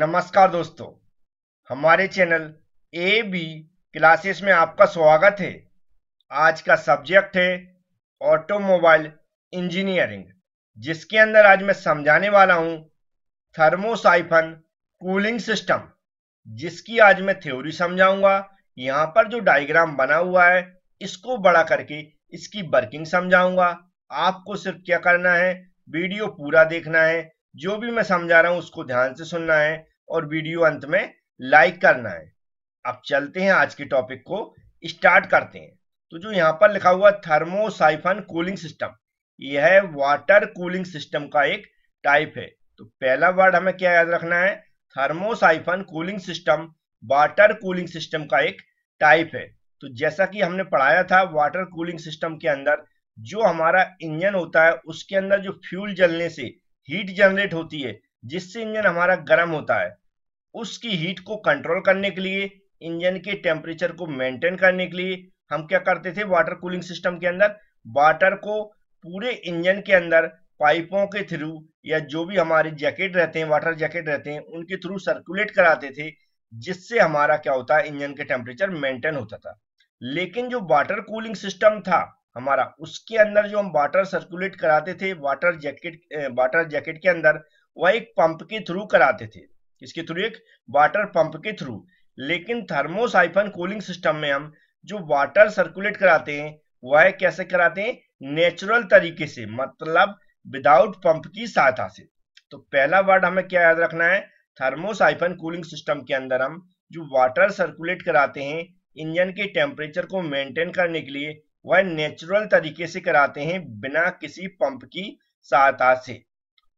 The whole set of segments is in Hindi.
नमस्कार दोस्तों हमारे चैनल ए बी क्लासेस में आपका स्वागत है आज का सब्जेक्ट है ऑटोमोबाइल इंजीनियरिंग जिसके अंदर आज मैं समझाने वाला हूं थर्मोसाइफन कूलिंग सिस्टम जिसकी आज मैं थ्योरी समझाऊंगा यहां पर जो डायग्राम बना हुआ है इसको बड़ा करके इसकी वर्किंग समझाऊंगा आपको सिर्फ क्या करना है वीडियो पूरा देखना है जो भी मैं समझा रहा हूं उसको ध्यान से सुनना है और वीडियो अंत में लाइक करना है अब चलते हैं आज के टॉपिक को स्टार्ट करते हैं तो जो यहाँ पर लिखा हुआ थर्मोसाइफन कूलिंग सिस्टम यह है वाटर कूलिंग सिस्टम का एक टाइप है तो पहला वर्ड हमें क्या याद रखना है thermosiphon cooling system water cooling system का एक टाइप है तो जैसा कि हमने पढ़ाया था वाटर कूलिंग सिस्टम के अंदर जो हमारा इंजन होता है उसके अंदर जो फ्यूल जलने से हीट जनरेट होती है जिससे इंजन हमारा गर्म होता है उसकी हीट को कंट्रोल करने के लिए इंजन के टेम्परेचर को मेंटेन करने के लिए हम क्या करते थे वाटर कूलिंग सिस्टम के अंदर वाटर को पूरे इंजन के अंदर पाइपों के थ्रू या जो भी हमारे जैकेट रहते हैं वाटर जैकेट रहते हैं उनके थ्रू सर्कुलेट कराते थे जिससे हमारा क्या होता है इंजन के टेम्परेचर मेंटेन होता था लेकिन जो वाटर कूलिंग सिस्टम था हमारा उसके अंदर जो हम वाटर सर्कुलेट कराते थे वाटर जैकेट वाटर जैकेट के अंदर वह एक पंप के थ्रू कराते थे इसके थ्रू एक वाटर पंप के थ्रू लेकिन थर्मोसाइफन कूलिंग सिस्टम में हम जो वाटर सर्कुलेट कराते हैं वह कैसे कराते हैं नेचुरल तरीके से मतलब विदाउट पंप की सहायता से तो पहला वर्ड हमें क्या याद रखना है थर्मोसाइफन कूलिंग सिस्टम के अंदर हम जो वाटर सर्कुलेट कराते हैं इंजन के टेम्परेचर को मेंटेन करने के लिए वह नेचुरल तरीके से कराते हैं बिना किसी पंप की सहायता से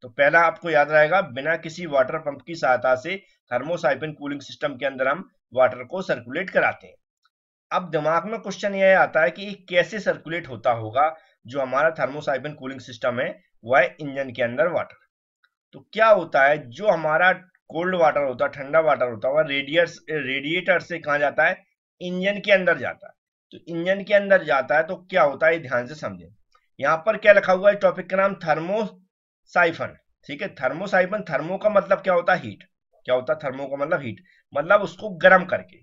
तो पहला आपको याद रहेगा बिना किसी वाटर पंप की सहायता से थर्मोसाइपिन कूलिंग सिस्टम के अंदर हम वाटर को सर्कुलेट कराते हैं अब दिमाग में क्वेश्चन यह आता है कि कैसे सर्कुलेट होता होगा जो हमारा थर्मोसाइपिन कूलिंग सिस्टम है वह इंजन के अंदर वाटर तो क्या होता है जो हमारा कोल्ड वाटर होता है ठंडा वाटर होता है वह रेडियस रेडिएटर से कहा जाता है इंजन के अंदर जाता है तो इंजन के अंदर जाता है तो क्या होता है ध्यान से समझे यहां पर क्या लिखा हुआ है टॉपिक का नाम थर्मोसाइफन ठीक है थर्मोसाइफन थर्मो का मतलब क्या होता है हीट क्या होता है थर्मो का मतलब हीट मतलब उसको गर्म करके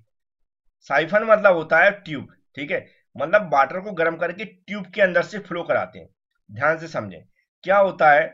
साइफन मतलब होता है ट्यूब ठीक है मतलब वाटर को गर्म करके ट्यूब के अंदर से फ्लो कराते हैं ध्यान से समझें क्या होता है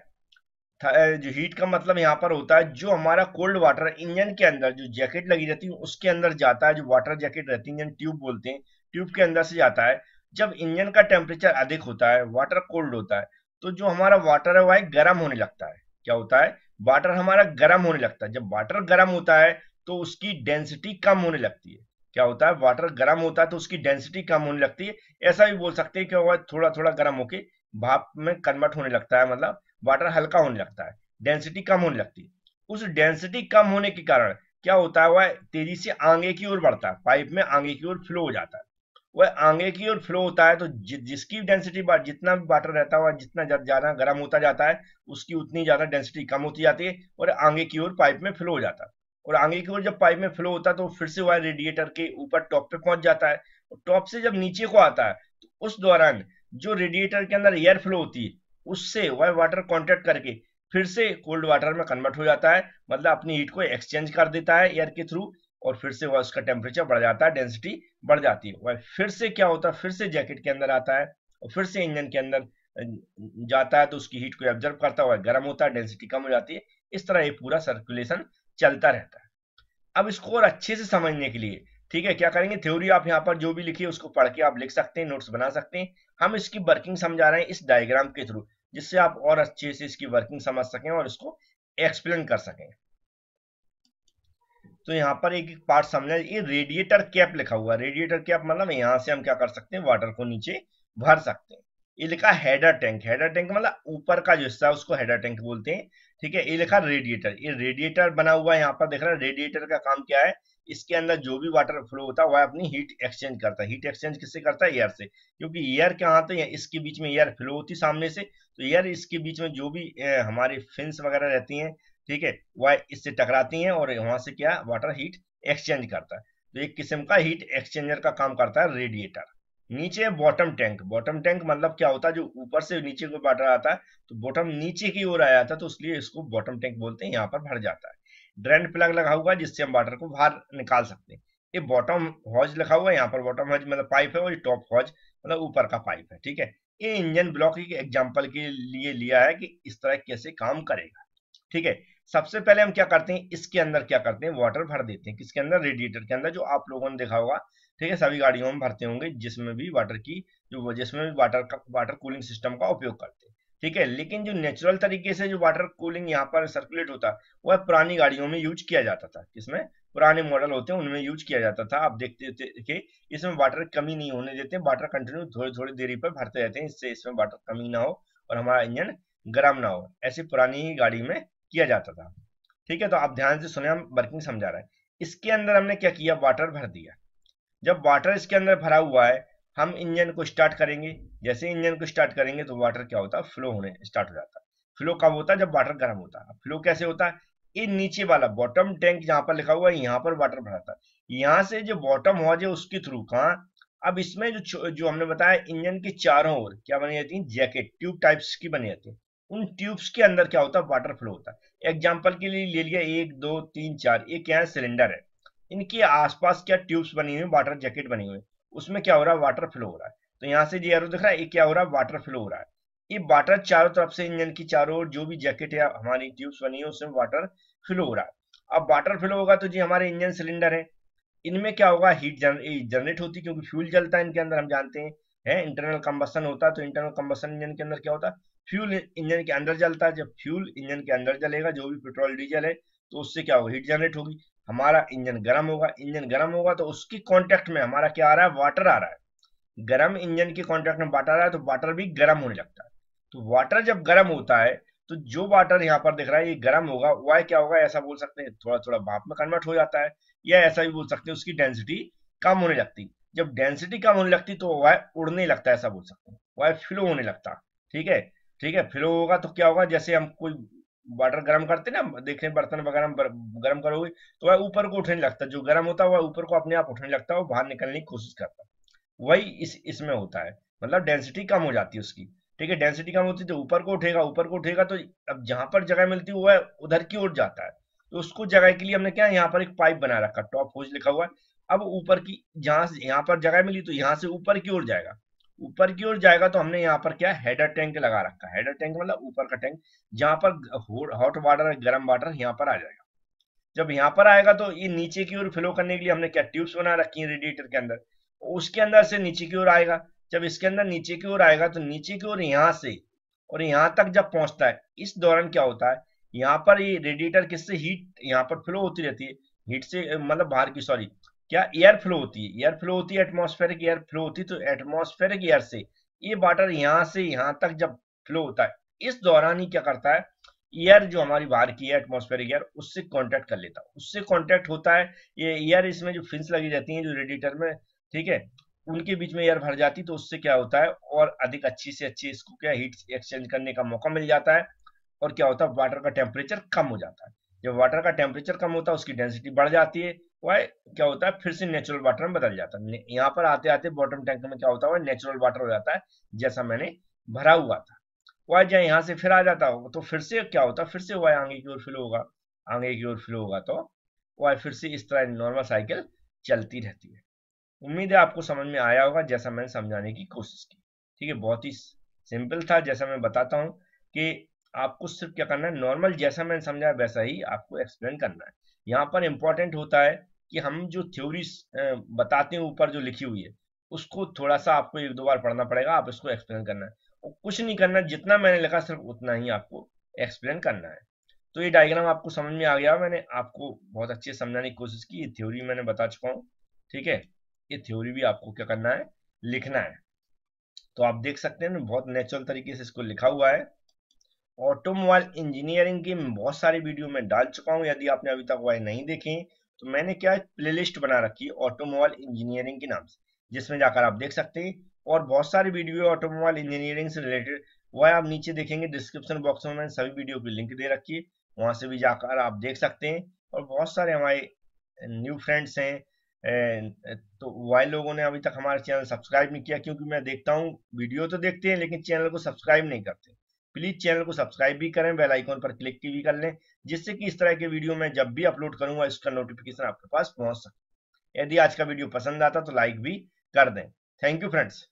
जो हीट का मतलब यहाँ पर होता है जो हमारा कोल्ड वाटर इंजन के अंदर जो जैकेट लगी रहती है उसके अंदर जाता है जो वाटर जैकेट रहती है इंजन ट्यूब बोलते हैं ट्यूब के अंदर से जाता है जब इंजन का टेम्परेचर अधिक होता है वाटर कोल्ड होता है तो जो हमारा वाटर है वह गर्म होने लगता है क्या होता है वाटर हमारा गर्म होने लगता है जब वाटर गर्म होता है तो उसकी डेंसिटी कम होने लगती है क्या होता है वाटर गर्म होता है तो उसकी डेंसिटी कम होने लगती है ऐसा भी बोल सकते हैं कि वह थोड़ा थोड़ा गर्म होके भाप में कन्वर्ट होने लगता है मतलब वाटर हल्का होने लगता है डेंसिटी कम होने लगती है उस डेंसिटी कम होने के कारण क्या होता है वह तेजी से आगे की ओर बढ़ता है पाइप में आगे की ओर फ्लो हो जाता है वह आगे की ओर फ्लो होता है तो जि, जिसकी डेंसिटी जितना भी वाटर रहता है जितना ज्यादा गर्म होता जाता है उसकी उतनी ज्यादा डेंसिटी कम होती जाती है और आगे की ओर पाइप में फ्लो हो जाता है और आगे की ओर जब पाइप में फ्लो होता है तो फिर से वह रेडिएटर के ऊपर टॉप पे पहुंच जाता है टॉप से जब नीचे को आता है तो उस दौरान जो रेडिएटर के अंदर एयर फ्लो होती है उससे वह वाटर कॉन्टेक्ट करके फिर से कोल्ड वाटर में कन्वर्ट हो जाता है मतलब अपनी हीट को एक्सचेंज कर देता है एयर के थ्रू और फिर से वह उसका टेम्परेचर बढ़ जाता है डेंसिटी बढ़ जाती है वह फिर से क्या होता है फिर से जैकेट के अंदर आता है और फिर से इंजन के अंदर जाता है तो उसकी हीट को एब्जर्व करता हुआ गर्म होता है डेंसिटी कम हो जाती है इस तरह ये पूरा सर्कुलेशन चलता रहता है अब इसको और अच्छे से समझने के लिए ठीक है क्या करेंगे थ्योरी आप यहाँ पर जो भी लिखी है उसको पढ़ के आप लिख सकते हैं नोट्स बना सकते हैं हम इसकी वर्किंग समझा रहे हैं इस डायग्राम के थ्रू जिससे आप और अच्छे से इसकी वर्किंग समझ सकें और इसको एक्सप्लेन कर सकें तो यहां पर एक एक पार्ट समझ ये रेडिएटर कैप लिखा हुआ है रेडिएटर कैप मतलब यहां से हम क्या कर सकते हैं वाटर को नीचे भर सकते हैं ये लिखा हैडर टैंक हैडर टैंक मतलब ऊपर का जो हिस्सा है उसको हैडर टैंक बोलते हैं ठीक है ये लिखा रेडिएटर ये रेडिएटर बना हुआ है यहाँ पर देख रहा है रेडिएटर का काम क्या है इसके अंदर जो भी वाटर फ्लो होता है वह अपनी हीट एक्सचेंज करता है हीट एक्सचेंज किससे करता है एयर से क्योंकि एयर क्या आते हैं इसके बीच में एयर फ्लो होती सामने से तो एयर इसके बीच में जो भी हमारे फिंस वगैरह रहती है ठीक है वह इससे टकराती है और वहां से क्या वाटर हीट एक्सचेंज करता है तो एक किस्म का हीट एक्सचेंजर का काम करता है रेडिएटर नीचे बॉटम टैंक बॉटम टैंक मतलब क्या होता है जो ऊपर से नीचे को बाटर आता है तो बॉटम नीचे की ओर आया था तो इसलिए इसको बॉटम टैंक बोलते हैं यहाँ पर भर जाता है ड्रेन प्लग लगा हुआ है जिससे हम वाटर को बाहर निकाल सकते हैं ये बॉटम हॉज लिखा हुआ है यहाँ पर बॉटम हॉज मतलब पाइप है और ये टॉप हॉज मतलब ऊपर का पाइप है ठीक है ये इंजन ब्लॉक एक एग्जाम्पल के लिए लिया है कि इस तरह कैसे काम करेगा ठीक है सबसे पहले हम क्या करते हैं इसके अंदर क्या करते हैं वाटर भर देते हैं किसके अंदर रेडिएटर के अंदर जो आप लोगों ने देखा होगा ठीक है सभी गाड़ियों में भरते होंगे जिसमें भी वाटर की जो जिसमें भी वाटर का वाटर कूलिंग सिस्टम का उपयोग करते हैं ठीक है लेकिन जो नेचुरल तरीके से जो वाटर कूलिंग यहाँ पर सर्कुलेट होता है वह पुरानी गाड़ियों में यूज किया जाता था जिसमें पुराने मॉडल होते हैं उनमें यूज किया जाता था आप देखते थे कि इसमें वाटर कमी नहीं होने देते वाटर कंटिन्यू थोड़ी थोड़ी देरी पर भरते रहते हैं इससे इसमें वाटर कमी ना हो और हमारा इंजन गर्म ना हो ऐसे पुरानी ही गाड़ी में किया जाता था ठीक है तो आप ध्यान से सुने हम वर्किंग समझा रहे हैं इसके अंदर हमने क्या किया वाटर भर दिया जब वाटर इसके अंदर भरा हुआ है हम इंजन को स्टार्ट करेंगे जैसे इंजन को स्टार्ट करेंगे तो वाटर क्या होता है फ्लो होने स्टार्ट हो जाता है फ्लो कब होता है जब वाटर गर्म होता है फ्लो कैसे होता है ये नीचे वाला बॉटम टैंक जहाँ पर लिखा हुआ है यहाँ पर वाटर भरा था यहाँ से जो बॉटम हॉज है उसके थ्रू कहा अब इसमें जो जो हमने बताया इंजन के चारों ओर क्या बनी जाती है जैकेट ट्यूब टाइप्स की बनी जाती है उन ट्यूब्स के अंदर क्या होता है वाटर फ्लो होता है एग्जाम्पल के लिए ले लिया एक दो तीन चार ये क्या है सिलेंडर है इनके आसपास क्या ट्यूब्स बनी हुई वाटर जैकेट बनी हुई उसमें क्या हो रहा है वाटर फ्लो हो रहा है तो यहाँ से जो दिख रहा है क्या हो रहा है वाटर फ्लो हो रहा है ये वाटर चारों तरफ से इंजन की चारों ओर जो भी जैकेट या हमारी ट्यूब्स बनी है उसमें वाटर फ्लो हो रहा है अब वाटर फ्लो होगा तो जी हमारे इंजन सिलेंडर है इनमें क्या होगा हीट जनरेट होती है क्योंकि फ्यूल जलता है इनके अंदर हम जानते हैं है इंटरनल कंबसन होता है तो इंटरनल कंबसन इंजन के अंदर क्या होता है फ्यूल इंजन के अंदर जलता है जब फ्यूल इंजन के अंदर जलेगा जो भी पेट्रोल डीजल है तो उससे क्या होगा हीट जनरेट होगी हमारा इंजन गर्म होगा इंजन गर्म होगा तो उसकी कॉन्टेक्ट में हमारा क्या आ रहा है वाटर आ रहा है गर्म इंजन की कॉन्टेक्ट में वाटर आ रहा है तो वाटर भी गर्म होने लगता है तो वाटर जब गर्म होता है तो जो वाटर यहाँ पर दिख रहा है ये गर्म होगा वह क्या होगा ऐसा बोल सकते हैं थोड़ा थोड़ा भाप में कन्वर्ट हो जाता है या ऐसा भी बोल सकते हैं उसकी डेंसिटी कम होने लगती जब डेंसिटी कम होने लगती तो वह उड़ने लगता है ऐसा बोल सकते हैं वह फ्लो होने लगता ठीक है ठीक है फ्लो होगा तो क्या होगा जैसे हम कोई वाटर गर्म करते ना देखने बर्तन वगैरह गर्म करोगे तो वह ऊपर को उठने लगता है जो गर्म होता है वह ऊपर को अपने आप उठने लगता है और बाहर निकलने की कोशिश करता है वही इस इसमें होता है मतलब डेंसिटी कम हो जाती है उसकी ठीक है डेंसिटी कम होती है तो ऊपर को उठेगा ऊपर को उठेगा तो अब जहां पर जगह मिलती है वह उधर की ओर जाता है तो उसको जगह के लिए हमने क्या यहाँ पर एक पाइप बना रखा टॉप होज लिखा हुआ है अब ऊपर की जहां यहाँ पर जगह मिली तो यहाँ से ऊपर की ओर जाएगा ऊपर की ओर जाएगा तो हमने यहाँ पर क्या हेडर टैंक लगा रखा है हेडर टैंक मतलब ऊपर का टैंक जहां पर हॉट वाटर गर्म वाटर यहाँ पर आ जाएगा जब यहाँ पर आएगा तो ये नीचे की ओर फ्लो करने के लिए हमने क्या ट्यूब्स बना रखी है रेडिएटर के अंदर उसके अंदर से नीचे की ओर आएगा जब इसके अंदर नीचे की ओर आएगा तो नीचे की ओर यहाँ से और यहाँ तक जब पहुंचता है इस दौरान क्या होता है यहाँ पर ये रेडिएटर किससे हीट यहाँ पर फ्लो होती रहती है हीट से मतलब बाहर की सॉरी क्या एयर फ्लो होती है एयर फ्लो होती है एटमोस्फेरिक एयर फ्लो होती है तो एटमोस्फेरिक एयर से ये वाटर यहाँ से यहाँ तक जब फ्लो होता है इस दौरान ही क्या करता है एयर जो हमारी बाहर की है एटमोस्फेरिक एयर उससे कांटेक्ट कर लेता है उससे कांटेक्ट होता है ये एयर इसमें जो फिंस लगी रहती है जो रेडिएटर में ठीक है उनके बीच में एयर भर जाती तो उससे क्या होता है और अधिक अच्छी से अच्छी इसको क्या हीट एक्सचेंज करने का मौका मिल जाता है और क्या होता है वाटर का टेम्परेचर कम हो जाता है जब वाटर का टेम्परेचर कम होता है उसकी डेंसिटी बढ़ जाती है वाई क्या होता है फिर से नेचुरल वाटर में बदल जाता है यहाँ पर आते आते बॉटम टैंक में क्या होता है नेचुरल वाटर हो जाता है जैसा मैंने भरा हुआ था वह जहाँ यहाँ से फिर आ जाता होगा तो फिर से क्या होता है फिर से वह आगे की ओर फ्लो होगा आगे की ओर फ्लो होगा तो वह फिर से इस तरह नॉर्मल साइकिल चलती रहती है उम्मीद है आपको समझ में आया होगा जैसा मैंने समझाने की कोशिश की ठीक है बहुत ही सिंपल था जैसा मैं बताता हूँ कि आपको सिर्फ क्या करना है नॉर्मल जैसा मैंने समझाया वैसा ही आपको एक्सप्लेन करना है यहाँ पर इम्पोर्टेंट होता है कि हम जो थ्योरी बताते हैं ऊपर जो लिखी हुई है उसको थोड़ा सा आपको एक दो बार पढ़ना पड़ेगा आप इसको एक्सप्लेन करना है और कुछ नहीं करना जितना मैंने लिखा सिर्फ उतना ही आपको एक्सप्लेन करना है तो ये डायग्राम आपको समझ में आ गया मैंने आपको बहुत अच्छे समझाने की कोशिश की ये थ्योरी मैंने बता चुका हूँ ठीक है ये थ्योरी भी आपको क्या करना है लिखना है तो आप देख सकते हैं बहुत नेचुरल तरीके से इसको लिखा हुआ है ऑटोमोबाइल इंजीनियरिंग की बहुत सारी वीडियो में डाल चुका हूँ यदि आपने अभी तक वह नहीं देखे तो मैंने क्या प्लेलिस्ट बना रखी है ऑटोमोबाइल इंजीनियरिंग के नाम से जिसमें जाकर आप देख सकते हैं और बहुत सारी वीडियो ऑटोमोबाइल इंजीनियरिंग से रिलेटेड वह आप नीचे देखेंगे डिस्क्रिप्शन बॉक्स में मैंने सभी वीडियो की लिंक दे रखी है वहां से भी जाकर आप देख सकते हैं और बहुत सारे हमारे न्यू फ्रेंड्स हैं तो वह लोगों ने अभी तक हमारे चैनल सब्सक्राइब नहीं किया क्योंकि मैं देखता हूँ वीडियो तो देखते हैं लेकिन चैनल को सब्सक्राइब नहीं करते प्लीज चैनल को सब्सक्राइब भी करें बेल आइकॉन पर क्लिक भी कर लें जिससे कि इस तरह के वीडियो मैं जब भी अपलोड करूंगा इसका नोटिफिकेशन आपके पास पहुंच सके यदि आज का वीडियो पसंद आता तो लाइक भी कर दें थैंक यू फ्रेंड्स